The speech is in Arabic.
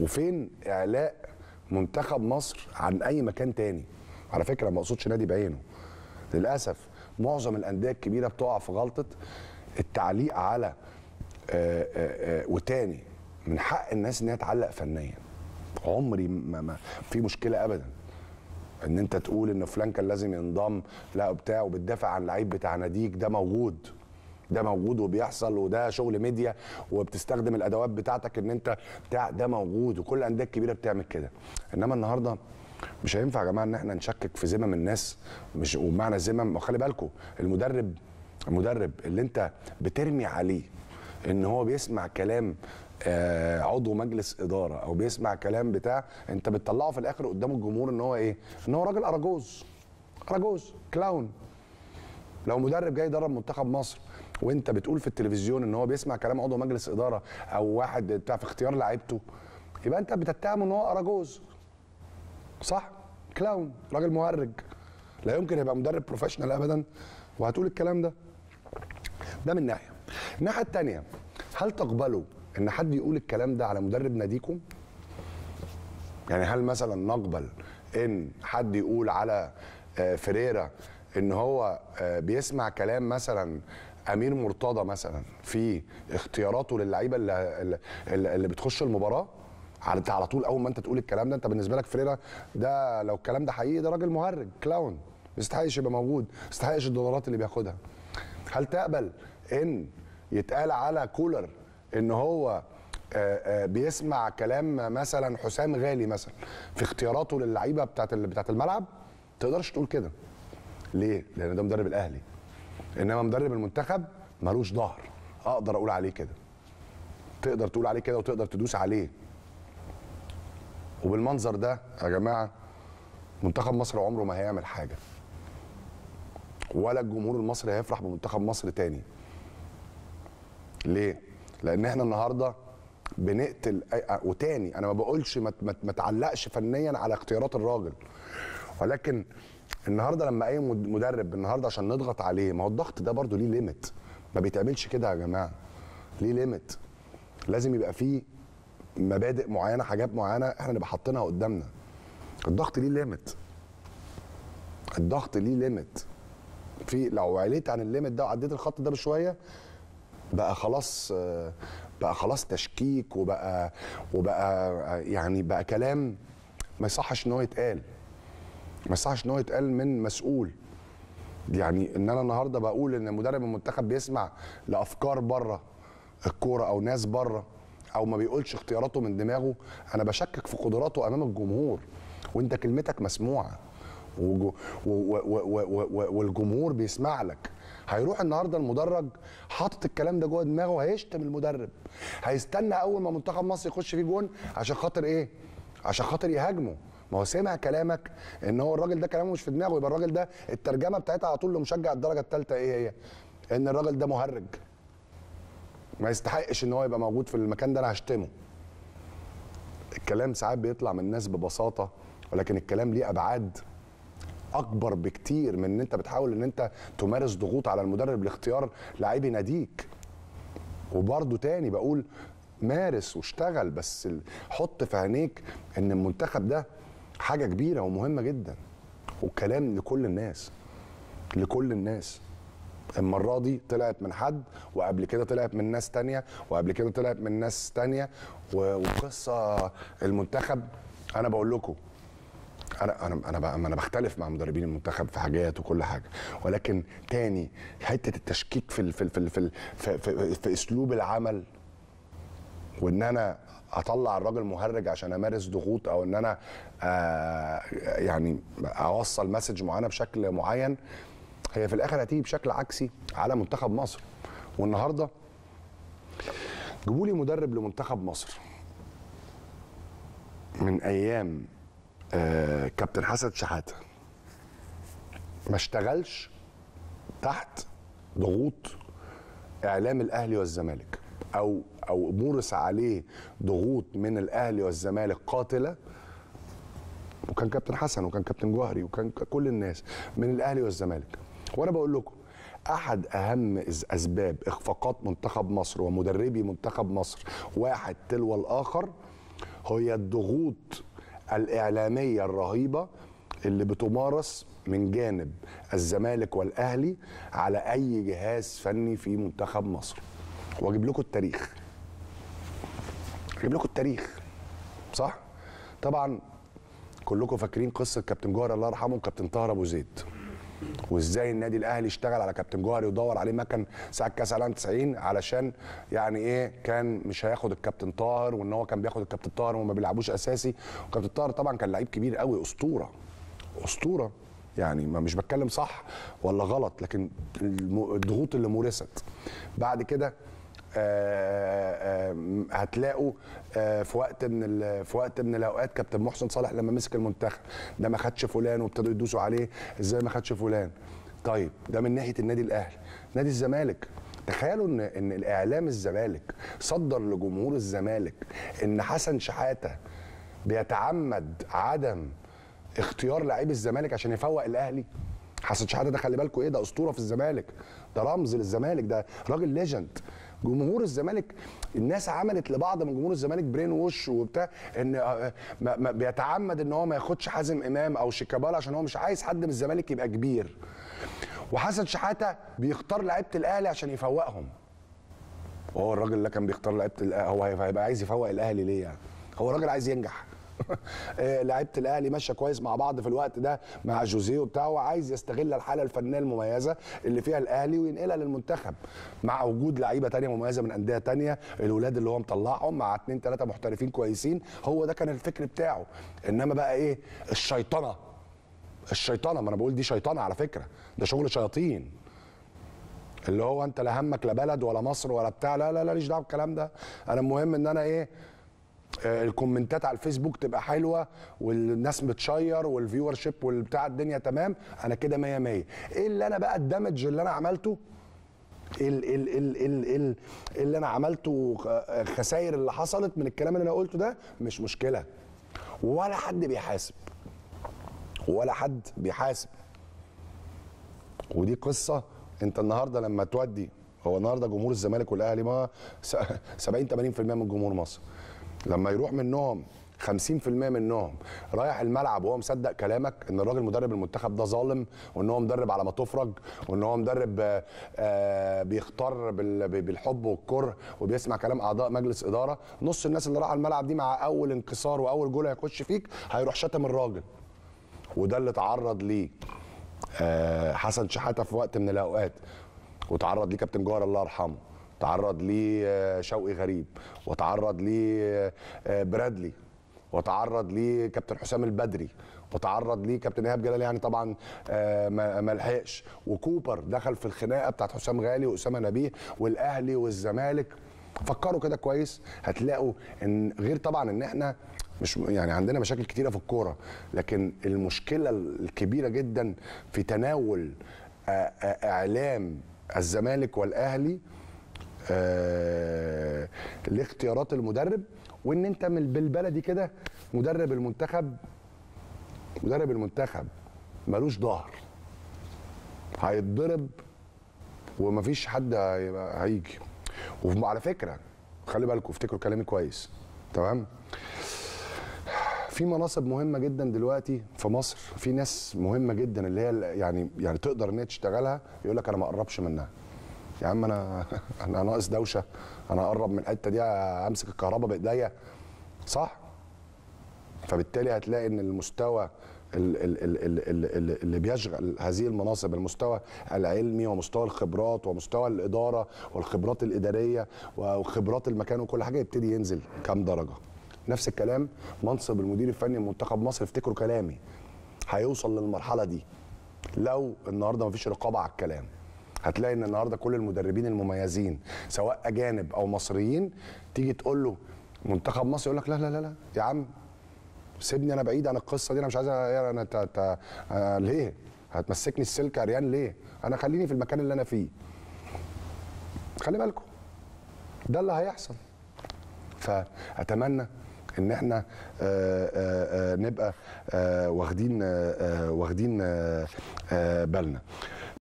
وفين اعلاء منتخب مصر عن اي مكان تاني على فكره ما اقصدش نادي بعينه للاسف معظم الانديه الكبيره بتقع في غلطه التعليق على آآ آه، آآ آه، آه، وتاني من حق الناس ان هي تعلق فنيا عمري ما, ما في مشكله ابدا ان انت تقول ان فلان كان لازم ينضم لا وبتاع وبتدافع عن لعيب بتاع ناديك ده موجود ده موجود وبيحصل وده شغل ميديا وبتستخدم الادوات بتاعتك ان انت بتاع ده موجود وكل الانديه الكبيره بتعمل كده انما النهارده مش هينفع يا جماعه ان احنا نشكك في ذمم الناس مش ومعنى الذمم وخلي بالكم المدرب المدرب اللي انت بترمي عليه ان هو بيسمع كلام آه عضو مجلس اداره او بيسمع كلام بتاع انت بتطلعه في الاخر قدام الجمهور ان هو ايه؟ ان هو راجل اراجوز اراجوز كلاون لو مدرب جاي يدرب منتخب مصر وانت بتقول في التلفزيون ان هو بيسمع كلام عضو مجلس اداره او واحد بتاع في اختيار لعيبته يبقى انت بتتهمه ان هو اراجوز صح كلاون راجل مهرج لا يمكن يبقى مدرب بروفيشنال ابدا وهتقول الكلام ده ده من ناحيه الناحيه الثانيه هل تقبلوا ان حد يقول الكلام ده على مدرب ناديكم يعني هل مثلا نقبل ان حد يقول على آه، فيريرا ان هو آه، بيسمع كلام مثلا امير مرتضى مثلا في اختياراته للعيبه اللي, اللي بتخش المباراه على على طول اول ما انت تقول الكلام ده انت بالنسبه لك فريرا ده لو الكلام ده حقيقي ده راجل مهرج كلاون ما يستحقش يبقى موجود ما يستحقش الدولارات اللي بياخدها هل تقبل ان يتقال على كولر ان هو آه، آه، بيسمع كلام مثلا حسام غالي مثلا في اختياراته للعيبه بتاعت بتاعت الملعب تقدرش تقول كده ليه لان ده مدرب الاهلي انما مدرب المنتخب ملوش ظهر اقدر اقول عليه كده تقدر تقول عليه كده وتقدر تدوس عليه وبالمنظر ده يا جماعه منتخب مصر عمره ما هيعمل حاجه ولا الجمهور المصري هيفرح بمنتخب مصر تاني ليه لان احنا النهارده بنقتل وتاني انا ما بقولش ما تعلقش فنيا على اختيارات الراجل ولكن النهارده لما اي مدرب النهارده عشان نضغط عليه ما هو الضغط ده برضه ليه ليميت ما بيتعملش كده يا جماعه ليه ليميت لازم يبقى فيه مبادئ معينه حاجات معينه احنا نبقى حاطينها قدامنا الضغط ليه ليميت الضغط ليه ليميت في لو عليت عن الليميت ده وعديت الخط ده بشويه بقى خلاص بقى خلاص تشكيك وبقى وبقى يعني بقى كلام ما يصحش ان هو يتقال ما يصحش ان هو يتقال من مسؤول يعني ان انا النهارده بقول ان مدرب المنتخب بيسمع لافكار بره الكوره او ناس بره او ما بيقولش اختياراته من دماغه انا بشكك في قدراته امام الجمهور وانت كلمتك مسموعه والجمهور بيسمع لك هيروح النهارده المدرج حاطط الكلام ده جوه دماغه هيشتم المدرب هيستنى اول ما منتخب مصر يخش فيه جون عشان خاطر ايه عشان خاطر يهاجمه ما هو سمع كلامك ان هو الراجل ده كلامه مش في دماغه يبقى الراجل ده الترجمه بتاعتها على طول لمشجع الدرجه الثالثه ايه هي؟ ان الراجل ده مهرج ما يستحقش ان هو يبقى موجود في المكان ده انا هشتمه الكلام ساعات بيطلع من الناس ببساطه ولكن الكلام ليه ابعاد اكبر بكتير من ان انت بتحاول ان انت تمارس ضغوط على المدرب لاختيار لعيب يناديك وبرده تاني بقول مارس واشتغل بس حط في عينيك ان المنتخب ده حاجه كبيره ومهمه جدا وكلام لكل الناس لكل الناس المره دي طلعت من حد وقبل كده طلعت من ناس تانية وقبل كده طلعت من ناس تانية وقصه المنتخب انا بقول لكم انا انا انا انا بختلف مع مدربين المنتخب في حاجات وكل حاجه ولكن تاني حته التشكيك في في في في, في, في, في اسلوب العمل وان انا اطلع الراجل مهرج عشان امارس ضغوط او ان انا آه، يعني اوصل مسج معينه بشكل معين هي في الاخر هتيجي بشكل عكسي على منتخب مصر والنهارده جيبوا لي مدرب لمنتخب مصر من ايام آه، كابتن حسن شحاته ما اشتغلش تحت ضغوط اعلام الاهلي والزمالك او او مورس عليه ضغوط من الاهلي والزمالك قاتله وكان كابتن حسن وكان كابتن جوهري وكان كل الناس من الاهلي والزمالك وانا بقول لكم احد اهم اسباب اخفاقات منتخب مصر ومدربي منتخب مصر واحد تلو الاخر هي الضغوط الاعلاميه الرهيبه اللي بتمارس من جانب الزمالك والاهلي على اي جهاز فني في منتخب مصر واجيب لكم التاريخ اجيب لكم التاريخ صح طبعا كلكم فاكرين قصه كابتن جوهر الله يرحمه وكابتن طاهر ابو زيد وازاي النادي الاهلي اشتغل على كابتن جوهر ودور عليه مكن ساعه كاس العالم 90 علشان يعني ايه كان مش هياخد الكابتن طاهر وان هو كان بياخد الكابتن طاهر وما بيلعبوش اساسي وكابتن طاهر طبعا كان لعيب كبير قوي اسطوره اسطوره يعني ما مش بتكلم صح ولا غلط لكن الضغوط اللي مورست بعد كده آه، آه، هتلاقوا آه، في وقت من في وقت من الاوقات كابتن محسن صالح لما مسك المنتخب ده ما خدش فلان وابتدوا يدوسوا عليه ازاي ما خدش فلان طيب ده من ناحيه النادي الاهلي نادي الزمالك تخيلوا ان ان الاعلام الزمالك صدر لجمهور الزمالك ان حسن شحاته بيتعمد عدم اختيار لعيب الزمالك عشان يفوق الاهلي حسن شحاته ده خلي بالكم ايه ده اسطوره في الزمالك ده رمز للزمالك ده راجل ليجند جمهور الزمالك الناس عملت لبعض من جمهور الزمالك برين ووش وبتاع ان آه، بيتعمد ان هو ما ياخدش حازم امام او شيكابالا عشان هو مش عايز حد من الزمالك يبقى كبير وحسن شحاته بيختار لعيبه الاهلي عشان يفوقهم هو الراجل اللي كان بيختار لعيبه هو هيبقى عايز يفوق الاهلي ليه يعني هو الراجل عايز ينجح إيه، لعيبه الاهلي ماشيه كويس مع بعض في الوقت ده مع جوزيه وبتاع وعايز يستغل الحاله الفنيه المميزه اللي فيها الاهلي وينقلها للمنتخب مع وجود لعيبه ثانيه مميزه من انديه ثانيه الاولاد اللي هو مطلعهم مع اثنين ثلاثه محترفين كويسين هو ده كان الفكر بتاعه انما بقى ايه الشيطنه الشيطنه ما انا بقول دي شيطنه على فكره ده شغل شياطين اللي هو انت لا همك لا بلد ولا مصر ولا بتاع لا لا لا ليش دعوه بالكلام ده انا المهم ان انا ايه آه، الكومنتات على الفيسبوك تبقى حلوه والناس بتشير والفيور شيب والبتاع الدنيا تمام انا كده 100 100 ايه اللي انا بقى الدمج اللي انا عملته ال ال ال ال اللي انا عملته خسائر اللي حصلت من الكلام اللي انا قلته ده مش مشكله ولا حد بيحاسب ولا حد بيحاسب ودي قصه انت النهارده لما تودي هو النهارده جمهور الزمالك والاهلي ما 70 80% من جمهور مصر لما يروح منهم 50% منهم رايح الملعب وهو مصدق كلامك ان الراجل مدرب المنتخب ده ظالم وان هو مدرب على ما تفرج وان هو مدرب آه، آه، بيختار بالحب والكره وبيسمع كلام اعضاء مجلس اداره نص الناس اللي راح الملعب دي مع اول انكسار واول جول هيخش فيك هيروح شتم الراجل وده اللي تعرض ليه آه، حسن شحاته في وقت من الاوقات وتعرض ليه كابتن جوهر الله يرحمه تعرض لشوقي آه، شوقي غريب وتعرض لبرادلي آه، آه، برادلي وتعرض لكابتن كابتن حسام البدري وتعرض ليه كابتن ايهاب جلال يعني طبعا ما لحقش وكوبر دخل في الخناقه بتاعت حسام غالي واسامه نبيه والاهلي والزمالك فكروا كده كويس هتلاقوا ان غير طبعا ان احنا مش يعني عندنا مشاكل كتيره في الكوره لكن المشكله الكبيره جدا في تناول اعلام الزمالك والاهلي آه، لاختيارات المدرب وان انت من بالبلدي كده مدرب المنتخب مدرب المنتخب ملوش ظهر هيتضرب ومفيش حد هيجي وعلى فكره خلي بالكم افتكروا كلامي كويس تمام في مناصب مهمه جدا دلوقتي في مصر في ناس مهمه جدا اللي هي يعني يعني تقدر ان هي تشتغلها يقول لك انا ما اقربش منها يا عم انا انا ناقص دوشه انا اقرب من الحته دي امسك الكهرباء بايديا صح فبالتالي هتلاقي ان المستوى اللي بيشغل هذه المناصب المستوى العلمي ومستوى الخبرات ومستوى الاداره والخبرات الاداريه وخبرات المكان وكل حاجه يبتدي ينزل كام درجه نفس الكلام منصب المدير الفني لمنتخب مصر افتكروا كلامي هيوصل للمرحله دي لو النهارده مفيش رقابه على الكلام هتلاقي ان النهارده كل المدربين المميزين سواء اجانب او مصريين تيجي تقول له منتخب مصر يقول لك لا لا لا لا يا عم سيبني انا بعيد عن القصه دي انا مش عايز انا تا تا آه، ليه هتمسكني السلك عريان ليه انا خليني في المكان اللي انا فيه خلي بالكم ده اللي هيحصل فاتمنى ان احنا آآ آه، آآ آه، نبقى آآ واخدين واخدين بالنا